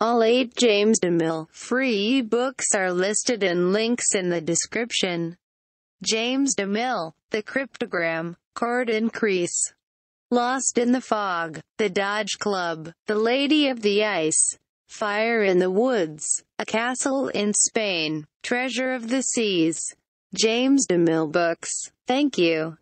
All eight James DeMille free books are listed in links in the description. James DeMille, The Cryptogram, Chord Increase, Lost in the Fog, The Dodge Club, The Lady of the Ice, Fire in the Woods, A Castle in Spain, Treasure of the Seas, James DeMille Books. Thank you.